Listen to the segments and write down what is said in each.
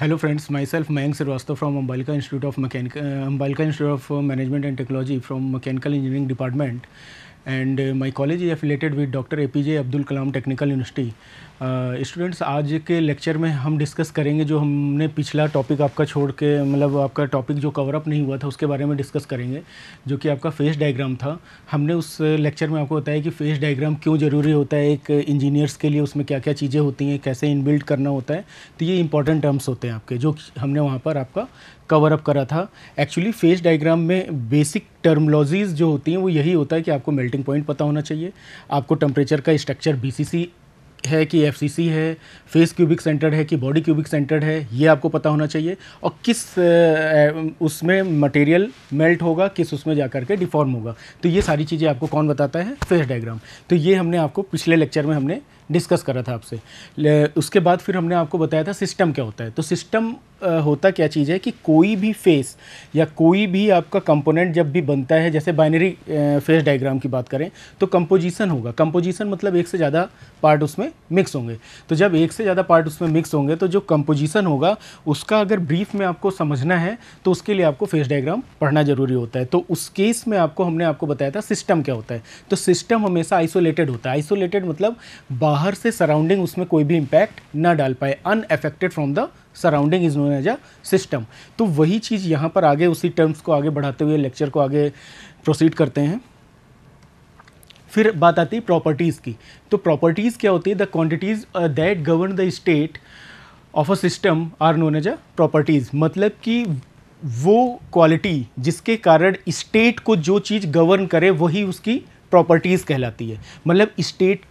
Hello friends, myself Mayank Srivastava from Ambalika Institute of Mechanical, uh, Ambalika Institute of Management and Technology from Mechanical Engineering Department and uh, my college is affiliated with Dr. APJ Abdul Kalam Technical University students आज के lecture में हम discuss करेंगे जो हमने पिछला topic आपका छोड़ के मतलब आपका टॉपिक जो कवर अप नहीं हुआ था उसके बारे में डिस्कस करेंगे जो कि आपका फेस डायग्राम था हमने उस लेक्चर में आपको बताया कि फेस डायग्राम क्यों ज़रूरी होता है एक इंजीनियर्स के लिए उसमें क्या क्या चीज़ें होती हैं कैसे इनबिल्ड करना होता है तो ये इंपॉर्टेंट टर्म्स होते हैं आपके जो हमने वहाँ पर आपका कवर अप करा था एक्चुअली फेस डायग्राम में बेसिक टर्मोलॉजीज़ जो होती हैं वो यही होता है कि आपको मेल्टिंग पॉइंट पता होना चाहिए आपको टेम्परेचर का स्ट्रक्चर बी है कि एफ है फेस क्यूबिक सेंटर्ड है कि बॉडी क्यूबिक सेंटर्ड है ये आपको पता होना चाहिए और किस उसमें मटेरियल मेल्ट होगा किस उसमें जा करके डिफॉर्म होगा तो ये सारी चीज़ें आपको कौन बताता है फेस डायग्राम तो ये हमने आपको पिछले लेक्चर में हमने डिस्कस करा था आपसे उसके बाद फिर हमने आपको बताया था सिस्टम क्या होता है तो सिस्टम होता क्या चीज़ है कि कोई भी फेस या कोई भी आपका कंपोनेंट जब भी बनता है जैसे बाइनरी फेस डायग्राम की बात करें तो कंपोजिशन होगा कंपोजिशन मतलब एक से ज़्यादा पार्ट उसमें मिक्स होंगे तो जब एक से ज़्यादा पार्ट उसमें मिक्स होंगे तो जो कंपोजिशन होगा उसका अगर ब्रीफ में आपको समझना है तो उसके लिए आपको फेस डायग्राम पढ़ना ज़रूरी होता है तो उस केस में आपको हमने आपको बताया था सिस्टम क्या होता है तो सिस्टम हमेशा आइसोलेटेड होता है आइसोलेटेड मतलब बाहर बाहर से सराउंडिंग उसमें कोई भी इम्पैक्ट ना डाल पाए unaffected from the surrounding is known as a system तो वही चीज़ यहाँ पर आगे उसी टर्म्स को आगे बढ़ाते हुए लेक्चर को आगे प्रोसीड करते हैं फिर बात आती है प्रॉपर्टीज़ की तो प्रॉपर्टीज़ क्या होती है the quantities that govern the state of a system are known as a properties मतलब कि वो क्वालिटी जिसके कारण स्टेट को जो चीज़ गवर्न करे वही उसकी प्रॉपर्टीज़ कहलाती है मतलब स्टेट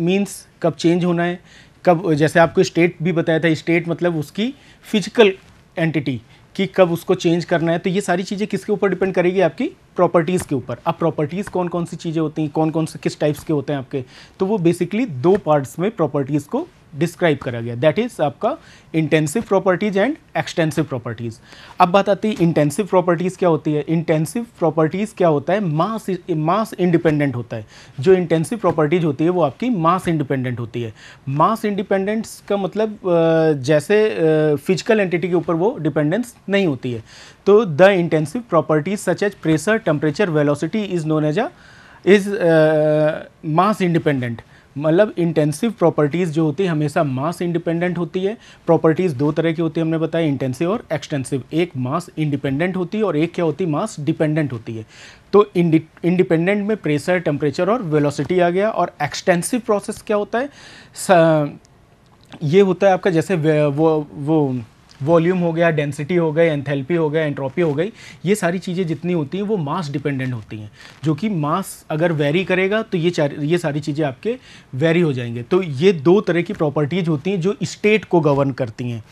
मीन्स कब चेंज होना है कब जैसे आपको स्टेट भी बताया था स्टेट मतलब उसकी फिजिकल एंटिटी कि कब उसको चेंज करना है तो ये सारी चीज़ें किसके ऊपर डिपेंड करेगी आपकी प्रॉपर्टीज़ के ऊपर अब प्रॉपर्टीज़ कौन कौन सी चीज़ें होती हैं कौन कौन से किस टाइप्स के होते हैं आपके तो वो बेसिकली दो पार्ट्स में प्रॉपर्टीज़ को डिस्क्राइब करा गया दैट इज़ आपका intensive properties and extensive properties अब बात आती है इंटेंसिव प्रॉपर्टीज़ क्या होती है इंटेंसिव प्रॉपर्टीज़ क्या होता है मास मास इंडिपेंडेंट होता है जो इंटेंसिव प्रॉपर्टीज़ होती है वो आपकी मास इंडिपेंडेंट होती है मास इंडिपेंडेंस का मतलब जैसे फिजिकल एंटिटी के ऊपर वो डिपेंडेंस नहीं होती है तो the intensive properties such as pressure temperature velocity is known as a is mass independent मतलब इंटेंसिव प्रॉपर्टीज़ जो होती है हमेशा मास इंडिपेंडेंट होती है प्रॉपर्टीज़ दो तरह की होती है हमने बताया इंटेंसिव और एक्सटेंसिव एक मास इंडिपेंडेंट होती है और एक क्या होती है मास डिपेंडेंट होती है तो इंडिपेंडेंट में प्रेशर टेम्परेचर और वेलोसिटी आ गया और एक्सटेंसिव प्रोसेस क्या होता है ये होता है आपका जैसे वो वो वॉल्यूम हो गया डेंसिटी हो गई एंथैल्पी हो गया एंट्रोपी हो गई ये सारी चीज़ें जितनी होती हैं वो मास डिपेंडेंट होती हैं जो कि मास अगर वेरी करेगा तो ये चार ये सारी चीज़ें आपके वेरी हो जाएंगे तो ये दो तरह की प्रॉपर्टीज़ होती हैं जो स्टेट को गवर्न करती हैं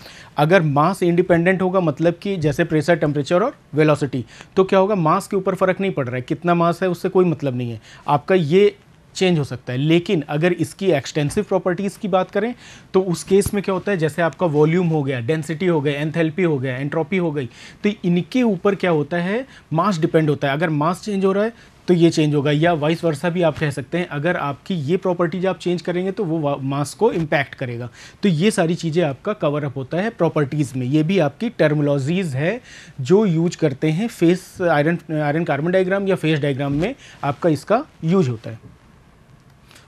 अगर मास इंडिपेंडेंट होगा मतलब कि जैसे प्रेशर टेम्परेचर और वेलोसिटी तो क्या होगा मास के ऊपर फ़र्क नहीं पड़ रहा है कितना मास है उससे कोई मतलब नहीं है आपका ये चेंज हो सकता है लेकिन अगर इसकी एक्सटेंसिव प्रॉपर्टीज़ की बात करें तो उस केस में क्या होता है जैसे आपका वॉल्यूम हो गया डेंसिटी हो गया एंथेल्पी हो गया एंट्रोपी हो गई तो इनके ऊपर क्या होता है मास डिपेंड होता है अगर मास चेंज हो रहा है तो ये चेंज होगा या वाइस वर्षा भी आप कह सकते हैं अगर आपकी ये प्रॉपर्टीज आप चेंज करेंगे तो वो मास को इम्पैक्ट करेगा तो ये सारी चीज़ें आपका कवर अप होता है प्रॉपर्टीज़ में ये भी आपकी टर्मोलॉजीज़ है जो यूज करते हैं phase iron iron carbon diagram या फेस डायग्राम में आपका इसका यूज होता है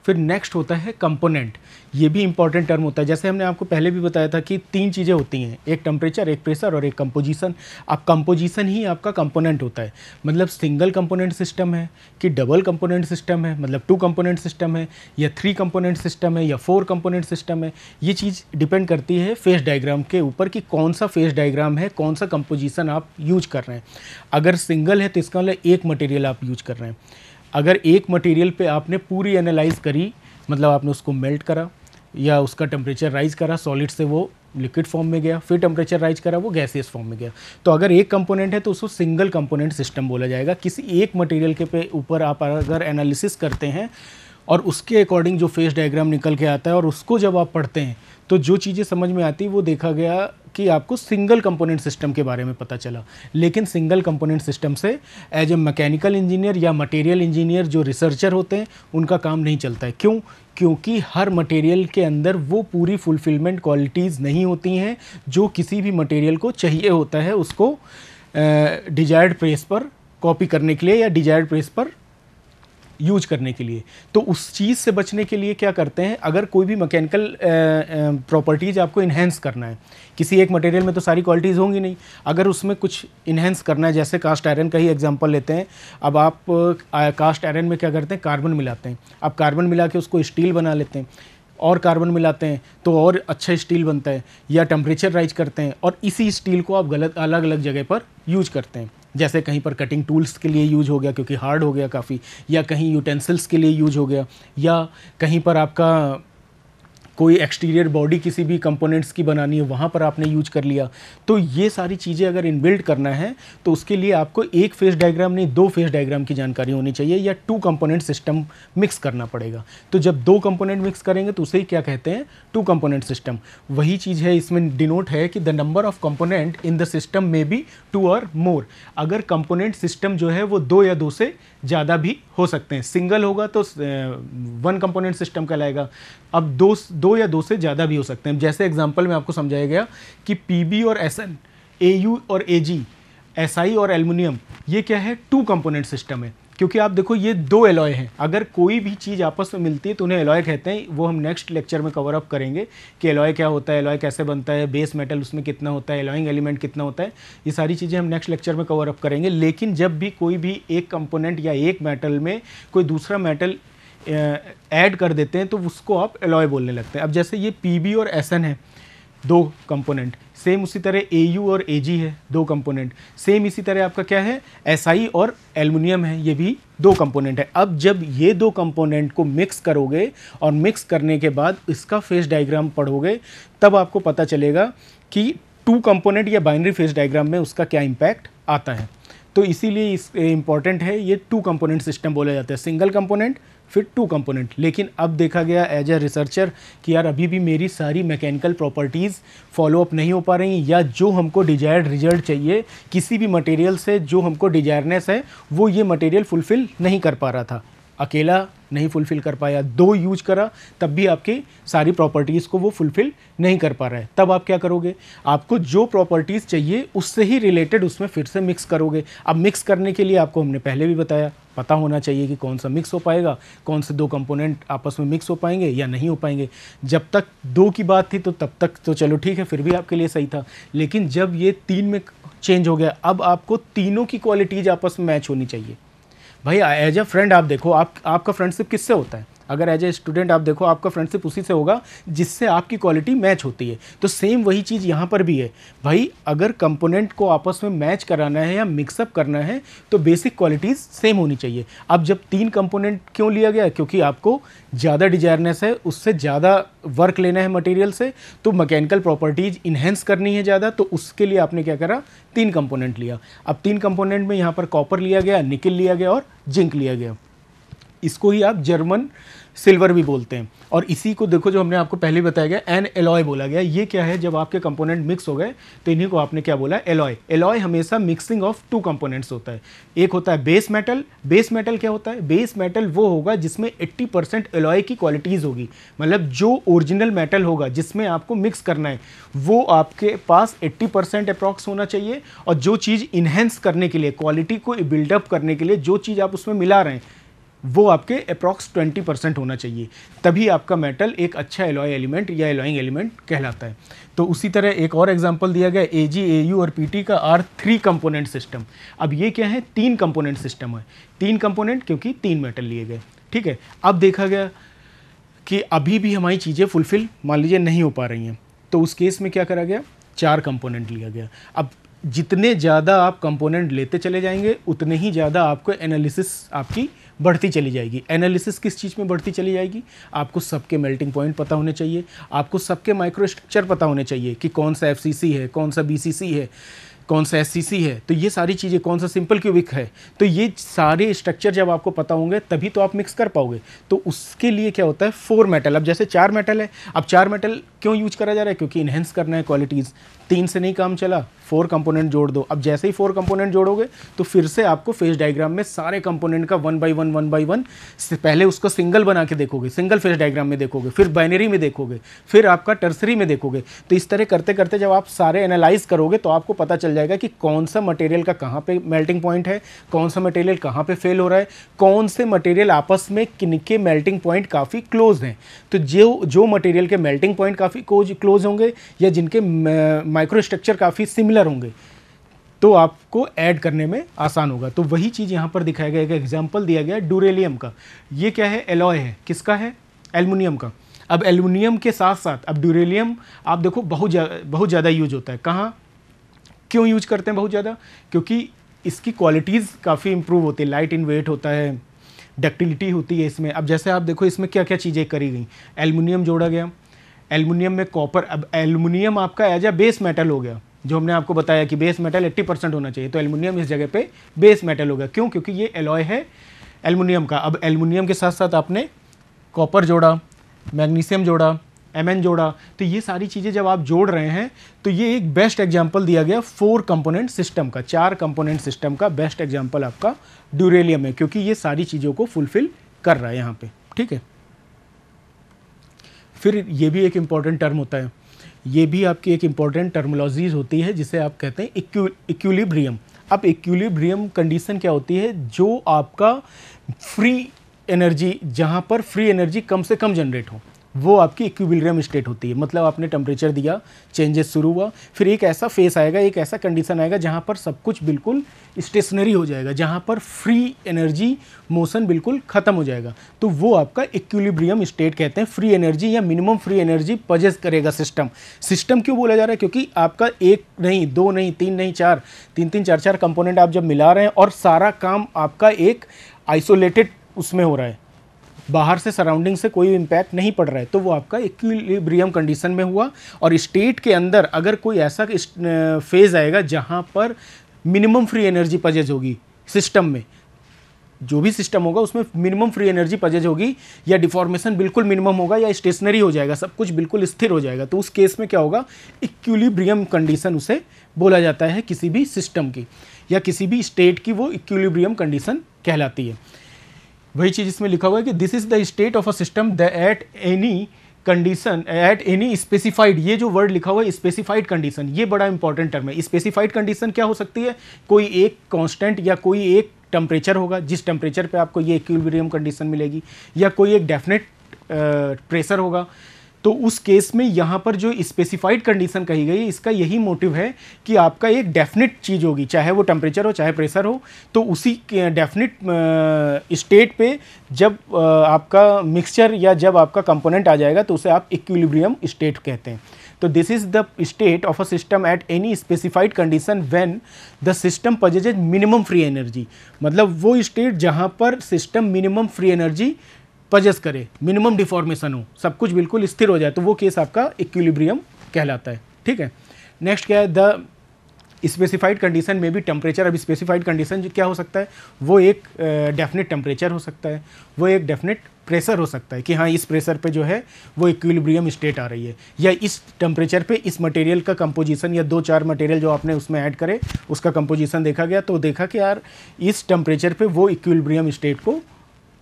फिर नेक्स्ट होता है कंपोनेंट ये भी इंपॉर्टेंट टर्म होता है जैसे हमने आपको पहले भी बताया था कि तीन चीज़ें होती हैं एक टेम्परेचर एक प्रेशर और एक कंपोजिशन अब कंपोजिशन ही आपका कंपोनेंट होता है मतलब सिंगल कंपोनेंट सिस्टम है कि डबल कंपोनेंट सिस्टम है मतलब टू कंपोनेंट सिस्टम है या थ्री कंपोनेंट सिस्टम है या फोर कंपोनेंट सिस्टम है ये चीज़ डिपेंड करती है फेस डायग्राम के ऊपर कि कौन सा फेस डायग्राम है कौन सा कंपोजिशन आप यूज कर रहे हैं अगर सिंगल है तो इसका मतलब एक मटेरियल आप यूज कर रहे हैं अगर एक मटेरियल पे आपने पूरी एनालाइज करी मतलब आपने उसको मेल्ट करा या उसका टेम्परेचर राइज करा सॉलिड से वो लिक्विड फॉर्म में गया फिर टेम्परेचर राइज करा वो गैसियस फॉर्म में गया तो अगर एक कंपोनेंट है तो उसको सिंगल कंपोनेंट सिस्टम बोला जाएगा किसी एक मटेरियल के पे ऊपर आप अगर एनालिसिस करते हैं और उसके अकॉर्डिंग जो फेस डायग्राम निकल के आता है और उसको जब आप पढ़ते हैं तो जो चीज़ें समझ में आती वो देखा गया कि आपको सिंगल कंपोनेंट सिस्टम के बारे में पता चला लेकिन सिंगल कंपोनेंट सिस्टम से एज ए मैकेनिकल इंजीनियर या मटेरियल इंजीनियर जो रिसर्चर होते हैं उनका काम नहीं चलता है क्यों क्योंकि हर मटेरियल के अंदर वो पूरी फुलफिलमेंट क्वालिटीज़ नहीं होती हैं जो किसी भी मटेरियल को चाहिए होता है उसको डिजायर्ड प्रेस पर कॉपी करने के लिए या डिजायर्ड प्रेस पर यूज करने के लिए तो उस चीज़ से बचने के लिए क्या करते हैं अगर कोई भी मैकेनिकल प्रॉपर्टीज़ आपको इन्हेंस करना है किसी एक मटेरियल में तो सारी क्वालिटीज़ होंगी नहीं अगर उसमें कुछ इन्हेंस करना है जैसे कास्ट आयरन का ही एग्जांपल लेते हैं अब आप कास्ट आयरन में क्या करते हैं कार्बन मिलाते हैं आप कार्बन मिला के उसको स्टील बना लेते हैं और कार्बन मिलाते हैं तो और अच्छा स्टील बनता है या टेम्परेचर राइज करते हैं और इसी स्टील को आप गलत अलग अलग जगह पर यूज करते हैं जैसे कहीं पर कटिंग टूल्स के लिए यूज हो गया क्योंकि हार्ड हो गया काफ़ी या कहीं यूटेंसिल्स के लिए यूज हो गया या कहीं पर आपका कोई एक्सटीरियर बॉडी किसी भी कंपोनेंट्स की बनानी है वहाँ पर आपने यूज कर लिया तो ये सारी चीज़ें अगर इनबिल्ड करना है तो उसके लिए आपको एक फेस डायग्राम नहीं दो फेस डायग्राम की जानकारी होनी चाहिए या टू कंपोनेंट सिस्टम मिक्स करना पड़ेगा तो जब दो कंपोनेंट मिक्स करेंगे तो उसे ही क्या कहते हैं टू कंपोनेंट सिस्टम वही चीज़ है इसमें डिनोट है कि the number of component in the system में बी टू और मोर अगर कंपोनेंट सिस्टम जो है वो दो या दो से ज़्यादा भी हो सकते हैं सिंगल होगा तो वन कंपोनेंट सिस्टम कहलाएगा अब दो दो या दो से ज़्यादा भी हो सकते हैं जैसे एग्जाम्पल में आपको समझाया गया कि पी और एस एन और ए एसआई और एल्युमिनियम ये क्या है टू कंपोनेंट सिस्टम है क्योंकि आप देखो ये दो एलॉय हैं अगर कोई भी चीज़ आपस में मिलती है तो उन्हें एलॉय कहते हैं वो हम नेक्स्ट लेक्चर में कवर अप करेंगे कि एलॉय क्या होता है एलॉय कैसे बनता है बेस मेटल उसमें कितना होता है एलॉइंग एलिमेंट कितना होता है ये सारी चीज़ें हम नेक्स्ट लेक्चर में कवर अप करेंगे लेकिन जब भी कोई भी एक कंपोनेंट या एक मेटल में कोई दूसरा मेटल ऐड कर देते हैं तो उसको आप एलॉय बोलने लगते हैं अब जैसे ये पी और एस है दो कंपोनेंट सेम उसी तरह ए और ए है दो कंपोनेंट सेम इसी तरह आपका क्या है एस और एलमिनियम है ये भी दो कंपोनेंट है अब जब ये दो कंपोनेंट को मिक्स करोगे और मिक्स करने के बाद इसका फेस डायग्राम पढ़ोगे तब आपको पता चलेगा कि टू कंपोनेंट या बाइनरी फेस डायग्राम में उसका क्या इम्पैक्ट आता है तो इसीलिए इस इम्पॉर्टेंट है ये टू कंपोनेंट सिस्टम बोला जाता है सिंगल कंपोनेंट फिर टू कंपोनेंट लेकिन अब देखा गया एज ए रिसर्चर कि यार अभी भी मेरी सारी मैकेनिकल प्रॉपर्टीज़ फॉलोअप नहीं हो पा रही या जो हमको डिजायर्ड रिजल्ट चाहिए किसी भी मटेरियल से जो हमको डिजायरनेस है वो ये मटेरियल फुलफ़िल नहीं कर पा रहा था अकेला नहीं फुलफ़िल कर पाया दो यूज करा तब भी आपकी सारी प्रॉपर्टीज़ को वो फुलफ़िल नहीं कर पा रहा है तब आप क्या करोगे आपको जो प्रॉपर्टीज़ चाहिए उससे ही रिलेटेड उसमें फिर से मिक्स करोगे अब मिक्स करने के लिए आपको हमने पहले भी बताया पता होना चाहिए कि कौन सा मिक्स हो पाएगा कौन से दो कंपोनेंट आपस में मिक्स हो पाएंगे या नहीं हो पाएंगे जब तक दो की बात थी तो तब तक तो चलो ठीक है फिर भी आपके लिए सही था लेकिन जब ये तीन में चेंज हो गया अब आपको तीनों की क्वालिटीज आपस में मैच होनी चाहिए भाई एज अ फ्रेंड आप देखो आप आपका फ्रेंडशिप किससे होता है अगर एज ए स्टूडेंट आप देखो आपका फ्रेंडशिप उसी से होगा जिससे आपकी क्वालिटी मैच होती है तो सेम वही चीज़ यहाँ पर भी है भाई अगर कंपोनेंट को आपस में मैच कराना है या मिक्सअप करना है तो बेसिक क्वालिटीज़ सेम होनी चाहिए अब जब तीन कंपोनेंट क्यों लिया गया क्योंकि आपको ज़्यादा डिजायरनेस है उससे ज़्यादा वर्क लेना है मटेरियल से तो मकैनिकल प्रॉपर्टीज़ इन्हेंस करनी है ज़्यादा तो उसके लिए आपने क्या करा तीन कंपोनेंट लिया अब तीन कंपोनेंट में यहाँ पर कॉपर लिया गया निकिल लिया गया और जिंक लिया गया इसको ही आप जर्मन सिल्वर भी बोलते हैं और इसी को देखो जो हमने आपको पहले बताया गया एन एलॉय बोला गया ये क्या है जब आपके कंपोनेंट मिक्स हो गए तो इन्हीं को आपने क्या बोला एलॉय एलॉय हमेशा मिक्सिंग ऑफ टू कंपोनेंट्स होता है एक होता है बेस मेटल बेस मेटल क्या होता है बेस मेटल वो होगा जिसमें 80 परसेंट एलॉय की क्वालिटीज़ होगी मतलब जो ओरिजिनल मेटल होगा जिसमें आपको मिक्स करना है वो आपके पास एट्टी परसेंट अप्रॉक्स होना चाहिए और जो चीज़ इन्हेंस करने के लिए क्वालिटी को बिल्डअप करने के लिए जो चीज़ आप उसमें मिला रहे हैं वो आपके अप्रॉक्स 20 परसेंट होना चाहिए तभी आपका मेटल एक अच्छा एलॉय एलिमेंट या एलॉइंग एलिमेंट कहलाता है तो उसी तरह एक और एग्जांपल दिया गया ए जी ए यू और पी टी का आर थ्री कंपोनेंट सिस्टम अब ये क्या है तीन कंपोनेंट सिस्टम है तीन कंपोनेंट क्योंकि तीन मेटल लिए गए ठीक है अब देखा गया कि अभी भी हमारी चीज़ें फुलफ़िल मान लीजिए नहीं हो पा रही हैं तो उस केस में क्या करा गया चार कंपोनेंट लिया गया अब जितने ज़्यादा आप कंपोनेंट लेते चले जाएंगे उतने ही ज़्यादा आपको एनालिसिस आपकी बढ़ती चली जाएगी एनालिसिस किस चीज़ में बढ़ती चली जाएगी आपको सबके मेल्टिंग पॉइंट पता होने चाहिए आपको सबके माइक्रोस्ट्रक्चर पता होने चाहिए कि कौन सा एफ है कौन सा बी है कौन सा एस है तो ये सारी चीज़ें कौन सा सिंपल क्यूबिक है तो ये सारे स्ट्रक्चर जब आपको पता होंगे तभी तो आप मिक्स कर पाओगे तो उसके लिए क्या होता है फोर मेटल अब जैसे चार मेटल है अब चार मेटल क्यों यूज करा जा रहा है क्योंकि इन्हेंस करना है क्वालिटीज़ तीन से नहीं काम चला फोर कंपोनेंट जोड़ दो अब जैसे ही फोर कंपोनेंट जोड़ोगे तो फिर से आपको फेस डायग्राम में सारे कंपोनेंट का one by one one by one से पहले उसको सिंगल बना के देखोगे सिंगल फेस डायग्राम में देखोगे फिर बाइनरी में देखोगे फिर आपका टर्सरी में देखोगे तो इस तरह करते करते जब आप सारे एनालाइज करोगे तो आपको पता चल जाएगा कि कौन सा मटेरियल का कहाँ पर मेल्टिंग पॉइंट है कौन सा मटेरियल कहाँ पर फेल हो रहा है कौन से मटेरियल आपस में किन के मेल्टिंग पॉइंट काफ़ी क्लोज हैं तो जो जो मटेरियल के मेल्टिंग पॉइंट काफ़ी क्लोज होंगे या जिनके माइक्रो स्ट्रक्चर काफ़ी सिमिलर होंगे तो आपको ऐड करने में आसान होगा तो वही चीज़ यहाँ पर दिखाया गया एक एग्जाम्पल दिया गया डूरेलियम का ये क्या है एलॉय है किसका है एलमिनियम का अब एलमिनियम के साथ साथ अब ड्यूरेलियम आप देखो बहुत जा, बहुत ज़्यादा यूज होता है कहाँ क्यों यूज करते हैं बहुत ज़्यादा क्योंकि इसकी क्वालिटीज़ काफ़ी इंप्रूव होती है लाइट इन वेट होता है डक्टिलिटी होती है इसमें अब जैसे आप देखो इसमें क्या क्या चीज़ें करी गई एलमिनियम जोड़ा गया एलमिनियम में कॉपर अब एलमिनियम आपका एज आ बेस मेटल हो गया जो हमने आपको बताया कि बेस मेटल 80 परसेंट होना चाहिए तो एलमिनियम इस जगह पे बेस मेटल होगा क्यों क्योंकि ये एलॉय है एलमिनियम का अब एलमिनियम के साथ साथ आपने कॉपर जोड़ा मैग्नीशियम जोड़ा एम जोड़ा तो ये सारी चीज़ें जब आप जोड़ रहे हैं तो ये एक बेस्ट एग्जाम्पल दिया गया फोर कंपोनेंट सिस्टम का चार कंपोनेंट सिस्टम का बेस्ट एग्जाम्पल आपका ड्यूरेलियम है क्योंकि ये सारी चीज़ों को फुलफिल कर रहा है यहाँ पर ठीक है फिर ये भी एक इम्पॉर्टेंट टर्म होता है ये भी आपकी एक इम्पॉर्टेंट टर्मोलॉजीज होती है जिसे आप कहते हैं इक्विलिब्रियम अब इक्विलिब्रियम कंडीशन क्या होती है जो आपका फ्री एनर्जी जहाँ पर फ्री एनर्जी कम से कम जनरेट हो वो आपकी इक्विबिलियम स्टेट होती है मतलब आपने टेम्परेचर दिया चेंजेस शुरू हुआ फिर एक ऐसा फेस आएगा एक ऐसा कंडीशन आएगा जहाँ पर सब कुछ बिल्कुल स्टेशनरी हो जाएगा जहाँ पर फ्री एनर्जी मोशन बिल्कुल ख़त्म हो जाएगा तो वो आपका इक्विलिब्रियम स्टेट कहते हैं फ्री एनर्जी या मिनिमम फ्री एनर्जी पजेस करेगा सिस्टम सिस्टम क्यों बोला जा रहा है क्योंकि आपका एक नहीं दो नहीं तीन नहीं चार तीन तीन चार चार कंपोनेंट आप जब मिला रहे हैं और सारा काम आपका एक आइसोलेटेड उसमें हो रहा है बाहर से सराउंडिंग से कोई इम्पैक्ट नहीं पड़ रहा है तो वो आपका इक्विलिब्रियम कंडीशन में हुआ और स्टेट के अंदर अगर कोई ऐसा फेज़ आएगा जहाँ पर मिनिमम फ्री एनर्जी पजेज होगी सिस्टम में जो भी सिस्टम होगा उसमें मिनिमम फ्री एनर्जी पजेज होगी या डिफॉर्मेशन बिल्कुल मिनिमम होगा या स्टेशनरी हो जाएगा सब कुछ बिल्कुल स्थिर हो जाएगा तो उस केस में क्या होगा इक्विलिब्रियम कंडीशन उसे बोला जाता है किसी भी सिस्टम की या किसी भी स्टेट की वो इक्विलिब्रियम कंडीशन कहलाती है वही चीज़ इसमें लिखा हुआ है कि this is the state of a system the at any condition at any specified ये जो वर्ड लिखा हुआ है स्पेसिफाइड कंडीशन ये बड़ा इंपॉर्टेंट टर्म है स्पेसिफाइड कंडीशन क्या हो सकती है कोई एक कांस्टेंट या कोई एक टेम्परेचर होगा जिस टेम्परेचर पे आपको ये इक्विलिब्रियम कंडीशन मिलेगी या कोई एक डेफिनेट प्रेशर होगा तो उस केस में यहाँ पर जो स्पेसिफाइड कंडीशन कही गई इसका यही मोटिव है कि आपका एक डेफिनेट चीज़ होगी चाहे वो टेम्परेचर हो चाहे प्रेशर हो तो उसी डेफिनेट स्टेट पे जब आपका मिक्सचर या जब आपका कंपोनेंट आ जाएगा तो उसे आप इक्विलिब्रियम स्टेट कहते हैं तो this is the state of a system at any specified condition when the system possess minimum free energy मतलब वो स्टेट जहाँ पर system minimum free energy possess करे मिनिमम डिफॉर्मेशन हो सब कुछ बिल्कुल स्थिर हो जाए तो वो केस आपका इक्विलिब्रियम कहलाता है ठीक है नेक्स्ट क्या है द स्पेसिफाइड कंडीशन में भी टेम्परेचर अब स्पेसिफाइड कंडीशन क्या हो सकता है वो एक डेफिनेट uh, टेम्परेचर हो सकता है वो एक डेफिनेट प्रेशर हो सकता है कि हाँ इस प्रेशर पे जो है वो इक्विलिब्रियम स्टेट आ रही है या इस टेम्परेचर पे इस मटेरियल का कंपोजिशन या दो चार मटेरियल जो आपने उसमें ऐड करे उसका कंपोजिशन देखा गया तो देखा कि यार इस टेम्परेचर पे वो इक्विलिब्रियम स्टेट को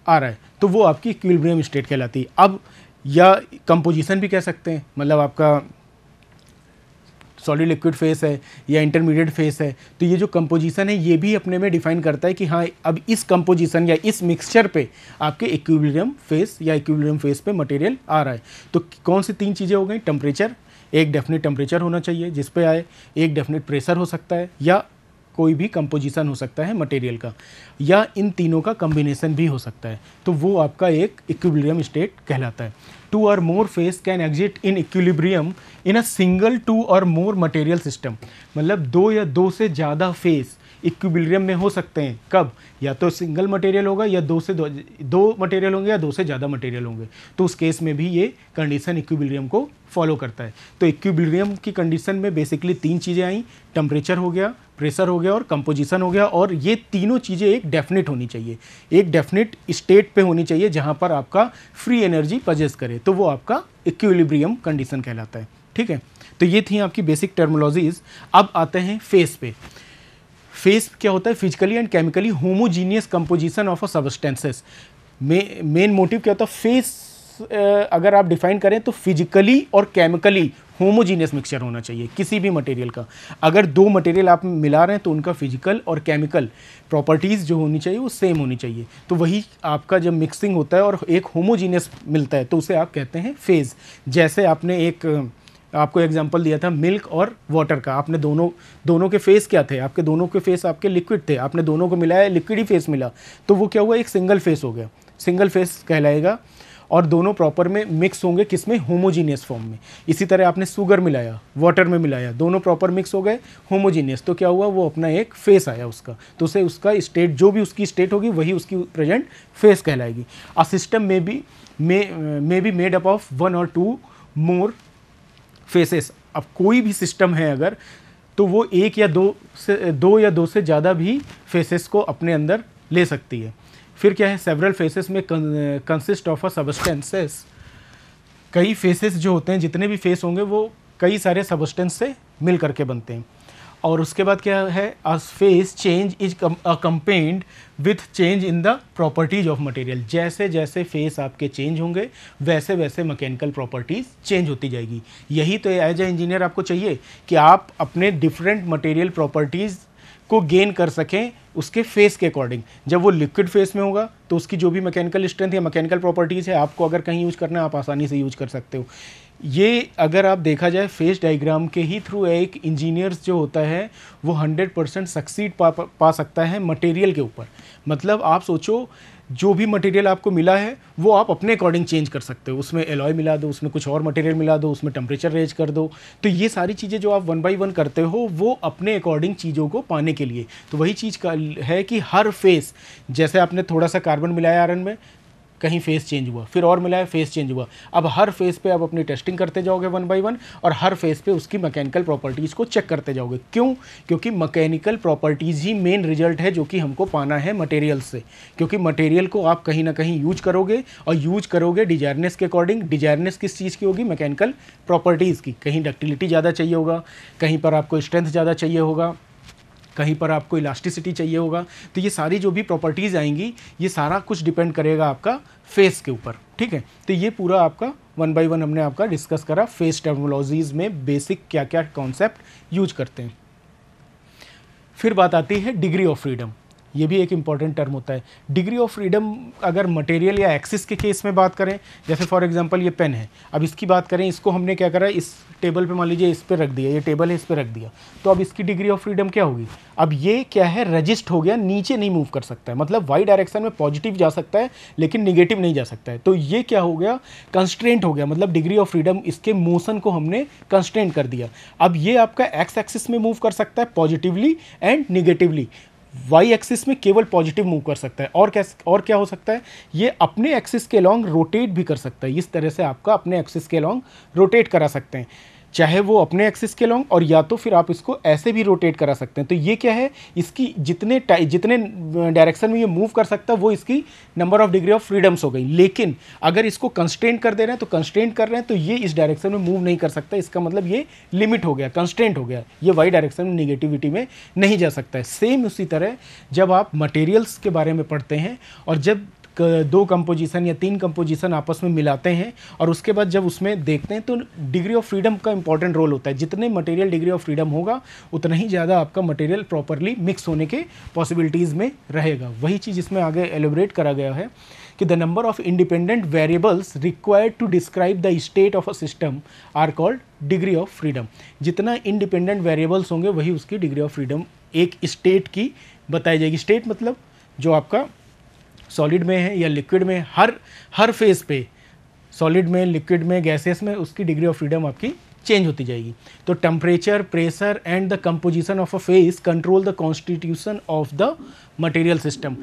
आ रहा है तो वो आपकी इक्विलिब्रियम स्टेट कहलाती है अब या कंपोजिशन भी कह सकते हैं मतलब आपका सॉलिड लिक्विड फेस है या इंटरमीडिएट फेस है तो ये जो कंपोजिशन है ये भी अपने में डिफाइन करता है कि हाँ अब इस कंपोजिशन या इस मिक्सचर पे आपके इक्विलिब्रियम फेस या इक्विलिब्रियम फेस पे मटेरियल आ रहा है तो कौन सी तीन चीज़ें हो गई टेम्परेचर एक डेफिनेट टेम्परेचर होना चाहिए जिस पे आए एक डेफिनेट प्रेशर हो सकता है या कोई भी कंपोजिशन हो सकता है मटेरियल का या इन तीनों का कम्बिनेसन भी हो सकता है तो वो आपका एक इक्विलिब्रियम स्टेट कहलाता है two or more phase can exist in equilibrium in a single two or more material system मतलब दो या दो से ज़्यादा फेस इक्विबिलियम में हो सकते हैं कब या तो सिंगल मटेरियल होगा या दो से दो, मटेरियल होंगे या दो से ज़्यादा मटेरियल होंगे तो उस केस में भी ये कंडीशन इक्विबिलियम को फॉलो करता है तो इक्विबिलियम की कंडीशन में बेसिकली तीन चीज़ें आई टेम्परेचर हो गया प्रेशर हो गया और कंपोजिशन हो गया और ये तीनों चीज़ें एक डेफिनेट होनी चाहिए एक डेफिनेट स्टेट पे होनी चाहिए जहाँ पर आपका फ्री एनर्जी पजेस करे तो वो आपका इक्विलिब्रियम कंडीशन कहलाता है ठीक है तो ये थी आपकी बेसिक टर्मोलॉजीज अब आते हैं फेस पे फेस क्या होता है physically and chemically homogeneous composition of a substances main motive क्या होता है फेस अगर आप डिफाइन करें तो फिजिकली और केमिकली होमोजीनियस मिक्सचर होना चाहिए किसी भी मटेरियल का अगर दो मटेरियल आप मिला रहे हैं तो उनका फिजिकल और केमिकल प्रॉपर्टीज़ जो होनी चाहिए वो सेम होनी चाहिए तो वही आपका जब मिक्सिंग होता है और एक होमोजीनियस मिलता है तो उसे आप कहते हैं फेज़ जैसे आपने एक आपको एग्जाम्पल दिया था मिल्क और वाटर का आपने दोनों दोनों के फेस क्या थे आपके दोनों के फेस आपके लिक्विड थे आपने दोनों को मिलाया लिक्विड ही फेस मिला तो वो क्या हुआ एक सिंगल फेस हो गया सिंगल फेस कहलाएगा और दोनों प्रॉपर में मिक्स होंगे किस में होमोजीनियस फॉर्म में इसी तरह आपने शुगर मिलाया वाटर में मिलाया दोनों प्रॉपर मिक्स हो गए होमोजीनियस तो क्या हुआ वो अपना एक फेस आया उसका तो उसे उसका स्टेट जो भी उसकी स्टेट होगी वही उसकी प्रेजेंट फेस कहलाएगी अ सिस्टम में may may be made up of one or two more phases अब कोई भी सिस्टम है अगर तो वो एक या दो से दो या दो से ज़्यादा भी फेसेस को अपने अंदर ले सकती है फिर क्या है सेवरल फेसेस में कंसिस्ट ऑफ अ सबस्टेंसेस कई फेसेस जो होते हैं जितने भी फेस होंगे वो कई सारे सबस्टेंस से मिल करके बनते हैं और उसके बाद क्या है as phase change is accompanied with change in the properties of material जैसे जैसे फेस आपके चेंज होंगे वैसे वैसे मैकेनिकल प्रॉपर्टीज चेंज होती जाएगी यही तो एज ए इंजीनियर आपको चाहिए कि आप अपने डिफरेंट मटेरियल प्रॉपर्टीज़ को गेन कर सकें उसके फेस के अकॉर्डिंग जब वो लिक्विड फेस में होगा तो उसकी जो भी मैकेनिकल स्ट्रेंथ या मैकेनिकल प्रॉपर्टीज़ है आपको अगर कहीं यूज करना है आप आसानी से यूज कर सकते हो ये अगर आप देखा जाए फेस डायग्राम के ही थ्रू एक इंजीनियर्स जो होता है वो 100 परसेंट सक्सीड पा पा सकता है मटेरियल के ऊपर मतलब आप सोचो जो भी मटेरियल आपको मिला है वो आप अपने अकॉर्डिंग चेंज कर सकते हो उसमें एलॉय मिला दो उसमें कुछ और मटेरियल मिला दो उसमें टेम्परेचर रेज कर दो तो ये सारी चीज़ें जो आप वन बाई वन करते हो वो अपने अकॉर्डिंग चीज़ों को पाने के लिए तो वही चीज़ का है कि हर फेस जैसे आपने थोड़ा सा कार्बन मिलाया आयरन में कहीं फेस चेंज हुआ फिर और मिलाया फेस चेंज हुआ अब हर फेस पे आप अपनी टेस्टिंग करते जाओगे वन बाई वन और हर फेस पे उसकी मैकेनिकल प्रॉपर्टीज़ को चेक करते जाओगे क्यों क्योंकि मकैनिकल प्रॉपर्टीज़ ही मेन रिजल्ट है जो कि हमको पाना है मटेरियल से क्योंकि मटेरियल को आप कहीं ना कहीं यूज करोगे और यूज करोगे डिजायरनेस के अकॉर्डिंग डिजायरनेस किस चीज़ की होगी मैकेनिकल प्रॉपर्टीज़ की कहीं डक्टिलिटी ज़्यादा चाहिए होगा कहीं पर आपको स्ट्रेंथ ज़्यादा चाहिए होगा कहीं पर आपको इलास्टिसिटी चाहिए होगा तो ये सारी जो भी प्रॉपर्टीज़ आएंगी ये सारा कुछ डिपेंड करेगा आपका फेस के ऊपर ठीक है तो ये पूरा आपका वन बाय वन हमने आपका डिस्कस करा फेस टेक्नोलॉजीज़ में बेसिक क्या क्या कॉन्सेप्ट यूज करते हैं फिर बात आती है डिग्री ऑफ फ्रीडम ये भी एक इम्पॉर्टेंट टर्म होता है डिग्री ऑफ फ्रीडम अगर मटेरियल या एक्सिस के केस में बात करें जैसे फॉर एग्जांपल ये पेन है अब इसकी बात करें इसको हमने क्या करा इस टेबल पे मान लीजिए इस पर रख दिया ये टेबल है इस पर रख दिया तो अब इसकी डिग्री ऑफ फ्रीडम क्या होगी अब ये क्या है रजिस्ट हो गया नीचे नहीं मूव कर सकता है मतलब वाई डायरेक्शन में पॉजिटिव जा सकता है लेकिन निगेटिव नहीं जा सकता है तो ये क्या हो गया कंस्ट्रेंट हो गया मतलब डिग्री ऑफ फ्रीडम इसके मोशन को हमने कंस्ट्रेंट कर दिया अब ये आपका एक्स एक्सिस में मूव कर सकता है positively and negatively Y axis में केवल पॉजिटिव मूव कर सकता है और क्या और क्या हो सकता है ये अपने एक्सिस के लॉन्ग रोटेट भी कर सकता है इस तरह से आपका अपने एक्सिस के लॉन्ग रोटेट करा सकते हैं चाहे वो अपने एक्सिस के लॉन्ग और या तो फिर आप इसको ऐसे भी रोटेट करा सकते हैं तो ये क्या है इसकी जितने जितने डायरेक्शन में ये मूव कर सकता है वो इसकी number of degree of freedoms हो गई लेकिन अगर इसको कंस्टेंट कर दे रहे हैं तो कंस्टेंट कर रहे हैं तो ये इस डायरेक्शन में मूव नहीं कर सकता इसका मतलब ये लिमिट हो गया कंस्टेंट हो गया ये वाई डायरेक्शन में निगेटिविटी में नहीं जा सकता है सेम उसी तरह जब आप मटेरियल्स के बारे में पढ़ते हैं और जब दो कंपोजिशन या तीन कंपोजिशन आपस में मिलाते हैं और उसके बाद जब उसमें देखते हैं तो डिग्री ऑफ फ्रीडम का इंपॉर्टेंट रोल होता है जितने मटेरियल डिग्री ऑफ फ्रीडम होगा उतना ही ज़्यादा आपका मटेरियल प्रॉपरली मिक्स होने के पॉसिबिलिटीज़ में रहेगा वही चीज़ इसमें आगे एलिब्रेट करा गया है कि the number of independent variables required to describe the state of a system are called degree of freedom जितना इंडिपेंडेंट वेरिएबल्स होंगे वही उसकी डिग्री ऑफ फ्रीडम एक स्टेट की बताई जाएगी स्टेट मतलब जो आपका सॉलिड में है या लिक्विड में हर हर फेज़ पे सॉलिड में लिक्विड में गैसेस में उसकी डिग्री ऑफ फ्रीडम आपकी चेंज होती जाएगी तो temperature pressure and the composition of a phase control the constitution of the material system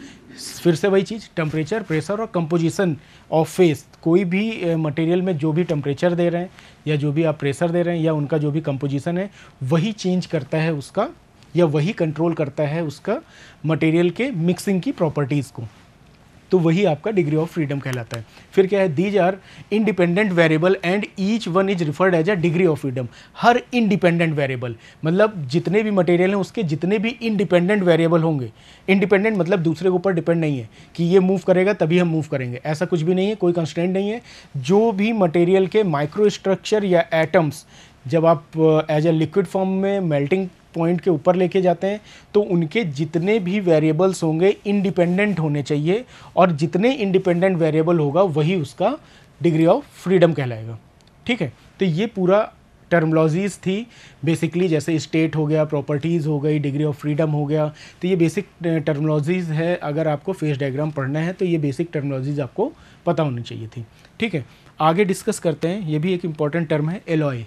फिर से वही चीज़ टेम्परेचर प्रेशर और कंपोजिशन ऑफ फेस कोई भी मटेरियल में जो भी टेम्परेचर दे रहे हैं या जो भी आप प्रेशर दे रहे हैं या उनका जो भी कंपोजिशन है वही चेंज करता है उसका या वही कंट्रोल करता है उसका मटेरियल के मिक्सिंग की प्रॉपर्टीज़ को तो वही आपका डिग्री ऑफ फ्रीडम कहलाता है फिर क्या है these are independent variable and each one is referred as a degree of freedom हर इंडिपेंडेंट वेरिएबल मतलब जितने भी मटेरियल हैं उसके जितने भी इंडिपेंडेंट वेरिएबल होंगे इंडिपेंडेंट मतलब दूसरे के ऊपर डिपेंड नहीं है कि ये मूव करेगा तभी हम मूव करेंगे ऐसा कुछ भी नहीं है कोई कंस्टेंट नहीं है जो भी मटेरियल के माइक्रोस्ट्रक्चर या एटम्स जब आप एज ए लिक्विड फॉर्म में मेल्टिंग पॉइंट के ऊपर लेके जाते हैं तो उनके जितने भी वेरिएबल्स होंगे इंडिपेंडेंट होने चाहिए और जितने इंडिपेंडेंट वेरिएबल होगा वही उसका डिग्री ऑफ फ्रीडम कहलाएगा ठीक है तो ये पूरा टर्मोलॉजीज़ थी बेसिकली जैसे स्टेट हो गया प्रॉपर्टीज़ हो गई डिग्री ऑफ फ्रीडम हो गया तो ये बेसिक टर्मोलॉजीज़ है अगर आपको फेस डायग्राम पढ़ना है तो ये बेसिक टर्मोलॉजीज़ आपको पता होनी चाहिए थी ठीक है आगे डिस्कस करते हैं ये भी एक इम्पॉर्टेंट टर्म है एलॉय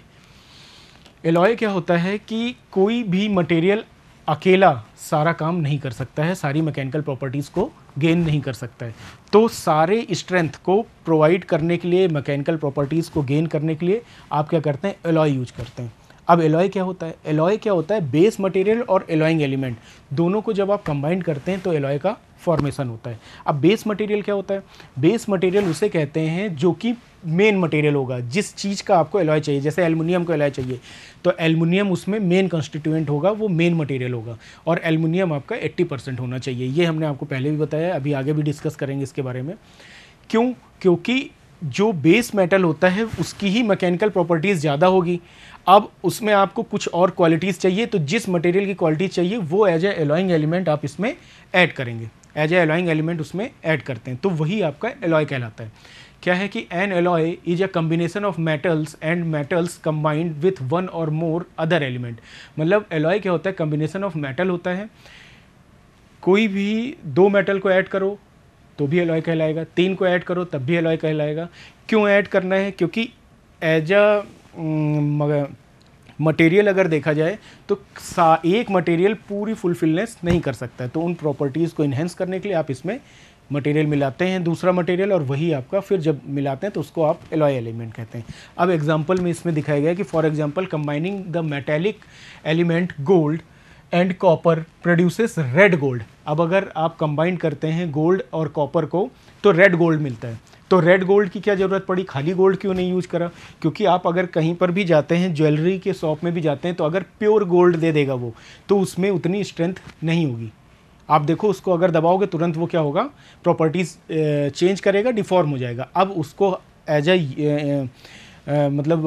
एलॉय क्या होता है कि कोई भी मटेरियल अकेला सारा काम नहीं कर सकता है सारी मैकेनिकल प्रॉपर्टीज़ को गेन नहीं कर सकता है तो सारे स्ट्रेंथ को प्रोवाइड करने के लिए मैकेनिकल प्रॉपर्टीज़ को गेन करने के लिए आप क्या करते हैं एलॉय यूज करते हैं अब एलॉय क्या होता है एलॉय क्या होता है बेस मटेरियल और एलॉइंग एलिमेंट दोनों को जब आप कंबाइंड करते हैं तो एलॉय का फॉर्मेशन होता है अब बेस मटेरियल क्या होता है बेस मटेरियल उसे कहते हैं जो कि मेन मटेरियल होगा जिस चीज़ का आपको एलॉय चाहिए जैसे एलमुनियम को एलॉय चाहिए तो एलमुनियम उसमें मेन कंस्टिट्यूएंट होगा वो मेन मटेरियल होगा और एलमुनियम आपका 80 परसेंट होना चाहिए ये हमने आपको पहले भी बताया अभी आगे भी डिस्कस करेंगे इसके बारे में क्यों क्योंकि जो बेस मेटल होता है उसकी ही मैकेनिकल प्रॉपर्टीज़ ज़्यादा होगी अब उसमें आपको कुछ और क्वालिटीज़ चाहिए तो जिस मटेरियल की क्वालिटी चाहिए वो एज ए एलोइंग एलिमेंट आप इसमें ऐड करेंगे एज ए एलॉइंग एलिमेंट उसमें ऐड करते हैं तो वही आपका एलॉय कहलाता है क्या है कि an alloy is a combination of metals and metals combined with one or more other element मतलब एलॉय क्या होता है कम्बिनेशन ऑफ मेटल होता है कोई भी दो मेटल को ऐड करो तो भी एलॉय कहलाएगा तीन को ऐड करो तब भी एलॉय कहलाएगा क्यों ऐड करना है क्योंकि एज अ मटेरियल अगर देखा जाए तो एक मटेरियल पूरी फुलफिलनेस नहीं कर सकता है तो उन प्रॉपर्टीज़ को इन्हेंस करने के लिए आप इसमें मटेरियल मिलाते हैं दूसरा मटेरियल और वही आपका फिर जब मिलाते हैं तो उसको आप एलॉय एलिमेंट कहते हैं अब एग्जांपल में इसमें दिखाया गया कि for example combining the metallic element gold and copper produces red gold अब अगर आप कंबाइन करते हैं गोल्ड और कॉपर को तो रेड गोल्ड मिलता है तो रेड गोल्ड की क्या ज़रूरत पड़ी खाली गोल्ड क्यों नहीं यूज़ करा क्योंकि आप अगर कहीं पर भी जाते हैं ज्वेलरी के शॉप में भी जाते हैं तो अगर प्योर गोल्ड दे देगा वो तो उसमें उतनी स्ट्रेंथ नहीं होगी आप देखो उसको अगर दबाओगे तुरंत वो क्या होगा प्रॉपर्टीज़ चेंज करेगा डिफॉर्म हो जाएगा अब उसको एज ए मतलब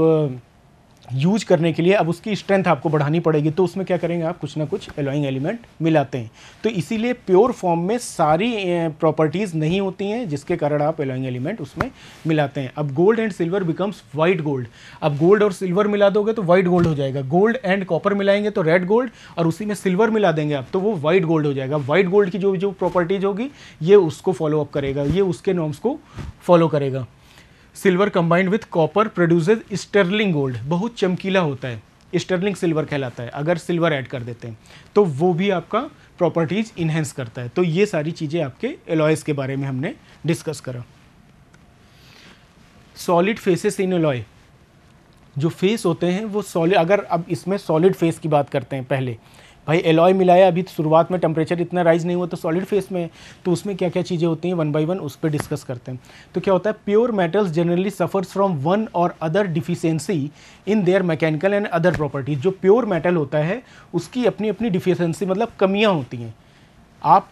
यूज करने के लिए अब उसकी स्ट्रेंथ आपको बढ़ानी पड़ेगी तो उसमें क्या करेंगे आप कुछ ना कुछ एलोइंग एलिमेंट मिलाते हैं तो इसीलिए प्योर फॉर्म में सारी प्रॉपर्टीज़ नहीं होती हैं जिसके कारण आप एलोइंग एलिमेंट उसमें मिलाते हैं अब gold and silver becomes white gold अब गोल्ड और सिल्वर मिला दोगे तो वाइट गोल्ड हो जाएगा गोल्ड एंड कॉपर मिलाएंगे तो रेड गोल्ड और उसी में सिल्वर मिला देंगे आप तो वो वाइट गोल्ड हो जाएगा वाइट गोल्ड की जो जो प्रॉपर्टीज़ होगी ये उसको फॉलो अप करेगा ये उसके नॉर्म्स को फॉलो करेगा silver combined with copper produces sterling gold बहुत चमकीला होता है स्टर्लिंग सिल्वर कहलाता है अगर सिल्वर ऐड कर देते हैं तो वो भी आपका प्रॉपर्टीज इन्हेंस करता है तो ये सारी चीज़ें आपके एलॉयज़ के बारे में हमने डिस्कस करा सॉलिड फेसेस इन एलॉय जो फेस होते हैं वो सॉलिड अगर अब इसमें सॉलिड फेस की बात करते हैं पहले भाई एलॉय मिलाया अभी तो शुरुआत में टेम्परेचर इतना राइज नहीं हुआ तो सॉलिड फेस में तो उसमें क्या क्या चीज़ें होती हैं वन बाई वन उस पर डिस्कस करते हैं तो क्या होता है pure metals generally suffers from one or other deficiency in their mechanical and other properties जो प्योर मेटल होता है उसकी अपनी अपनी डिफिशेंसी मतलब कमियाँ होती हैं आप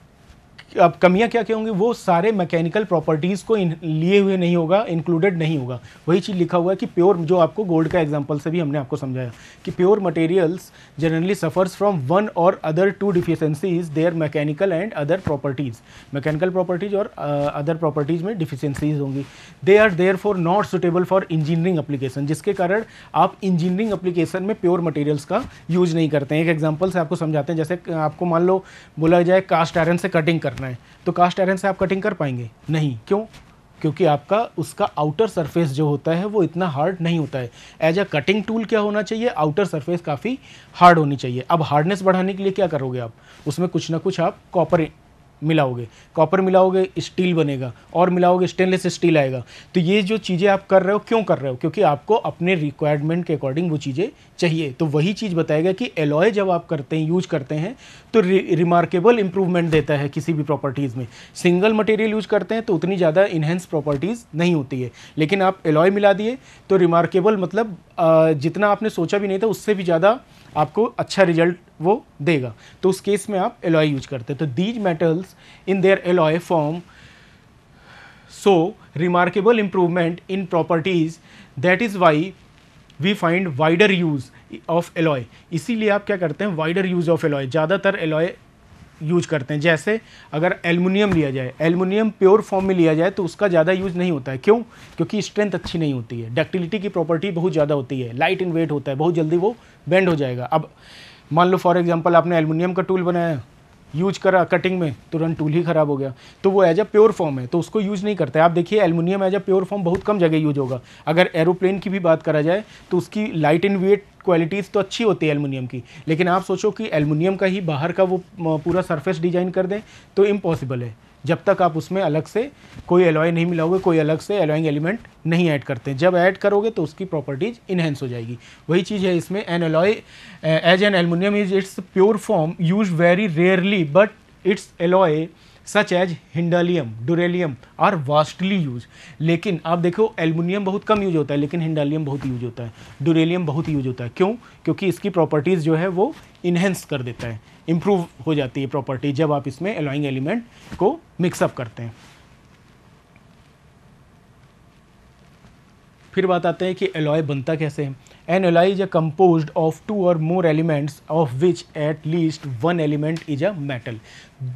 अब कमियां क्या क्या होंगी वो सारे मैकेनिकल प्रॉपर्टीज़ को लिए हुए नहीं होगा इंक्लूडेड नहीं होगा वही चीज़ लिखा हुआ है कि प्योर जो आपको गोल्ड का एग्जांपल से भी हमने आपको समझाया कि pure materials generally suffers from one or other two deficiencies their mechanical and other properties mechanical properties और अदर uh, प्रॉपर्टीज़ में डिफिशेंसीज होंगी they are therefore not suitable for engineering application जिसके कारण आप इंजीनियरिंग अप्लीकेशन में pure materials का use नहीं करते हैं एक एग्जाम्पल से आपको समझाते हैं जैसे आपको मान लो बोला जाए कास्ट आयरन से कटिंग कर करना है तो कास्ट आयरन से आप कटिंग कर पाएंगे नहीं क्यों क्योंकि आपका उसका आउटर सरफेस जो होता है वो इतना हार्ड नहीं होता है एज अ कटिंग टूल क्या होना चाहिए आउटर सरफेस काफ़ी हार्ड होनी चाहिए अब हार्डनेस बढ़ाने के लिए क्या करोगे आप उसमें कुछ ना कुछ आप कॉपर मिलाओगे कॉपर मिलाओगे स्टील बनेगा और मिलाओगे स्टेनलेस स्टील आएगा तो ये जो चीज़ें आप कर रहे हो क्यों कर रहे हो क्योंकि आपको अपने रिक्वायरमेंट के अकॉर्डिंग वो चीज़ें चाहिए तो वही चीज़ बताएगा कि एलॉय जब आप करते हैं यूज करते हैं तो रिमार्केबल इंप्रूवमेंट देता है किसी भी प्रॉपर्टीज़ में सिंगल मटेरियल यूज करते हैं तो उतनी ज़्यादा इन्हेंस प्रॉपर्टीज़ नहीं होती है लेकिन आप एलॉय मिला दिए तो रिमार्केबल मतलब जितना आपने सोचा भी नहीं था उससे भी ज़्यादा आपको अच्छा रिजल्ट वो देगा तो उस केस में आप एलॉय यूज करते हैं तो these metals in their alloy form so remarkable improvement in properties that is why we find wider use of alloy इसीलिए आप क्या करते हैं वाइडर यूज़ ऑफ एलॉय ज़्यादातर एलॉय यूज करते हैं जैसे अगर एलमिनियम लिया जाए एलमिनियम प्योर फॉर्म में लिया जाए तो उसका ज़्यादा यूज नहीं होता है क्यों क्योंकि स्ट्रेंथ अच्छी नहीं होती है डक्टिलिटी की प्रॉपर्टी बहुत ज़्यादा होती है लाइट इन वेट होता है बहुत जल्दी वो बेंड हो जाएगा अब मान लो फॉर एग्जांपल आपने एलमिनियम का टूल बनाया यूज करा कटिंग में तुरंत तो टूल ही ख़राब हो गया तो वो एज अ प्योर फॉर्म है तो उसको यूज़ नहीं करते आप देखिए aluminium as a pure form बहुत कम जगह यूज होगा अगर एरोप्लेन की भी बात करा जाए तो उसकी लाइट इन वेट क्वालिटीज़ तो अच्छी होती है एलमिनियम की लेकिन आप सोचो कि एलमिनियम का ही बाहर का वो पूरा सरफेस डिज़ाइन कर दें तो इम्पॉसिबल है जब तक आप उसमें अलग से कोई एलॉय नहीं मिलाओगे कोई अलग से एलॉइंग एलिमेंट नहीं ऐड करते हैं जब ऐड करोगे तो उसकी प्रॉपर्टीज इन्हेंस हो जाएगी वही चीज़ है इसमें an alloy as an aluminium is its pure form use very rarely but its alloy such as hindalium duralium are vastly use लेकिन आप देखो एलमिनियम बहुत कम यूज होता है लेकिन हिंडालियम बहुत यूज होता है डुरेलियम बहुत यूज होता है क्यों क्योंकि इसकी प्रॉपर्टीज़ जो है वो इन्हेंस कर देता है इम्प्रूव हो जाती है प्रॉपर्टी जब आप इसमें अलॉइंग एलिमेंट को मिक्सअप करते हैं फिर बात आते हैं कि एलॉय बनता कैसे है an alloy is a compose of two or more elements of which at least one element is a metal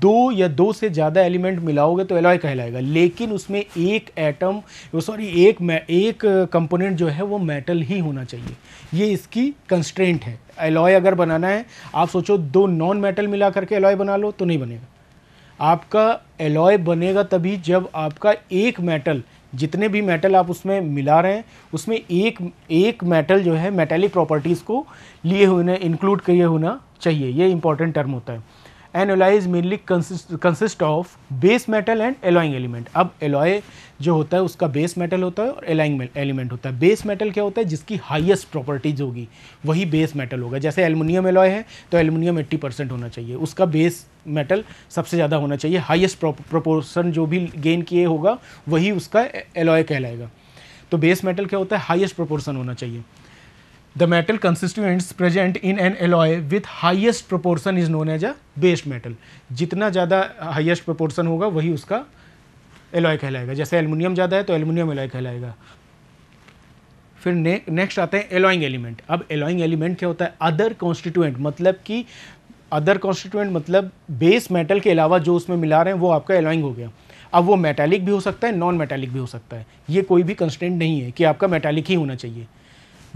दो या दो से ज़्यादा एलिमेंट मिलाओगे तो एलॉय कहलाएगा लेकिन उसमें एक एटम सॉरी एक एक कंपोनेंट जो है वो मेटल ही होना चाहिए ये इसकी कंस्ट्रेंट है एलॉय अगर बनाना है आप सोचो दो नॉन मेटल मिला करके एलॉय बना लो तो नहीं बनेगा आपका एलॉय बनेगा तभी जब आपका एक मेटल जितने भी मेटल आप उसमें मिला रहे हैं उसमें एक एक मेटल जो है मेटेलिक प्रॉपर्टीज़ को लिए होना इंक्लूड किए होना चाहिए ये इंपॉर्टेंट टर्म होता है an alloys mainly consist of base metal and alloying element अब एलॉय जो होता है उसका बेस मेटल होता है और एलाइंग एलिमेंट होता है बेस मेटल क्या होता है जिसकी हाइएस्ट प्रॉपर्टीज होगी वही बेस मेटल होगा जैसे एलमिनियम एलॉय है तो एलमिनियम 80 परसेंट होना चाहिए उसका बेस मेटल सबसे ज़्यादा होना चाहिए हाइएस्ट प्रोपोर्सन जो भी गेन किए होगा वही उसका एलॉय कहलाएगा तो बेस मेटल क्या होता है हाइएस्ट प्रोपोर्सन होना चाहिए the metal constituents present in an alloy with highest proportion is known as a best metal जितना ज़्यादा हाइएस्ट प्रोपोर्सन होगा वही उसका एलॉय कहलाएगा जैसे एलमिनियम ज़्यादा है तो एलमिनियम एलॉय कहलाएगा फिर ने, नेक्स्ट आते हैं एलॉइंग एलिमेंट अब एलॉइंग एलिमेंट क्या होता है अदर कॉन्स्टिट्यूएंट मतलब कि अदर कॉन्स्टिट्यूएंट मतलब बेस मेटल के अलावा जो उसमें मिला रहे हैं वो आपका एलॉइंग हो गया अब वो मेटालिक भी हो सकता है नॉन मेटालिक भी हो सकता है ये कोई भी कंस्टेंट नहीं है कि आपका मेटालिक ही होना चाहिए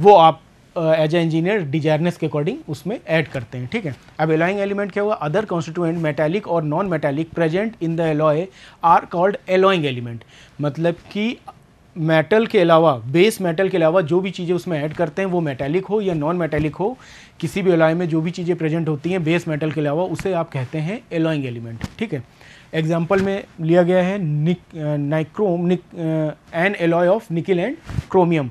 वो आप एज ए इंजीनियर डिजायरनेस के अकॉर्डिंग उसमें ऐड करते हैं ठीक है अब एलॉइंग एलिमेंट क्या हुआ other constituent metallic or non metallic present in the alloy are called alloying element मतलब कि मेटल के अलावा बेस मेटल के अलावा जो भी चीज़ें उसमें ऐड करते हैं वो मेटेलिक हो या नॉन मेटेलिक हो किसी भी एलॉय में जो भी चीज़ें प्रेजेंट होती हैं बेस मेटल के अलावा उसे आप कहते हैं एलॉइंग एलिमेंट ठीक है एग्जाम्पल में लिया गया है निक नाइक्रोम निक an alloy of nickel and chromium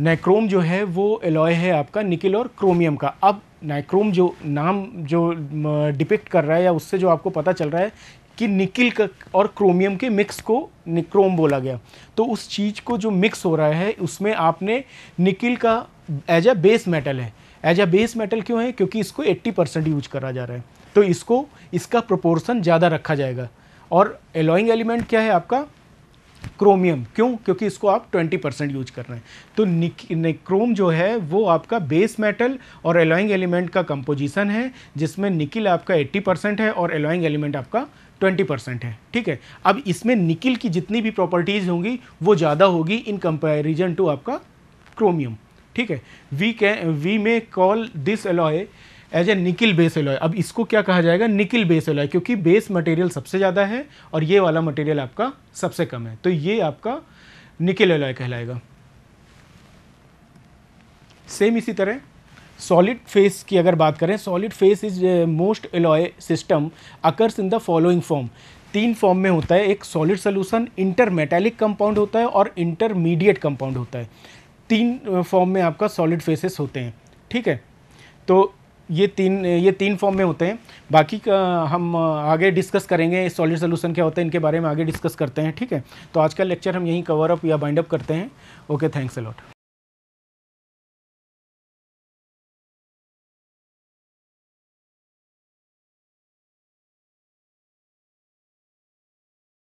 nichrome जो है वो एलॉय है आपका निकिल और क्रोमियम का अब नाइक्रोम जो नाम जो डिपिक्ट कर रहा है या उससे जो आपको पता चल रहा है कि निकिल का और क्रोमियम के मिक्स को निक्रोम बोला गया तो उस चीज़ को जो मिक्स हो रहा है उसमें आपने निकिल का एज अ बेस मेटल है एज अ बेस मेटल क्यों है क्योंकि इसको 80 परसेंट यूज करा जा रहा है तो इसको इसका प्रोपोर्सन ज़्यादा रखा जाएगा और एलोइंग एलिमेंट क्या है आपका क्रोमियम क्यों क्योंकि इसको आप 20 परसेंट यूज कर रहे हैं तो निक्रोम जो है वो आपका बेस मेटल और एलोइंग एलिमेंट का कंपोजिशन है जिसमें निकिल आपका 80 परसेंट है और एलोइंग एलिमेंट आपका 20 परसेंट है ठीक है अब इसमें निकिल की जितनी भी प्रॉपर्टीज़ होंगी वो ज़्यादा होगी इन कंपेरिजन टू आपका क्रोमियम ठीक है we can we may call this alloy as a nickel base alloy अब इसको क्या कहा जाएगा निकिल बेस एलॉय क्योंकि बेस मटेरियल सबसे ज़्यादा है और ये वाला मटेरियल आपका सबसे कम है तो ये आपका निकिल एलॉय कहलाएगा सेम इसी तरह सॉलिड फेस की अगर बात करें solid phase is most alloy system occurs in the following form तीन फॉर्म में होता है एक सॉलिड सोल्यूशन इंटरमेटेलिक कंपाउंड होता है और इंटरमीडिएट कंपाउंड होता है तीन फॉर्म में आपका सॉलिड फेसेस होते हैं ठीक है तो ये तीन ये तीन फॉर्म में होते हैं बाकी का हम आगे डिस्कस करेंगे सॉलिड सोल्यूशन क्या होता है इनके बारे में आगे डिस्कस करते हैं ठीक है तो आज का लेक्चर हम यहीं कवर अप या बाइंड अप करते हैं ओके थैंक्स अलॉट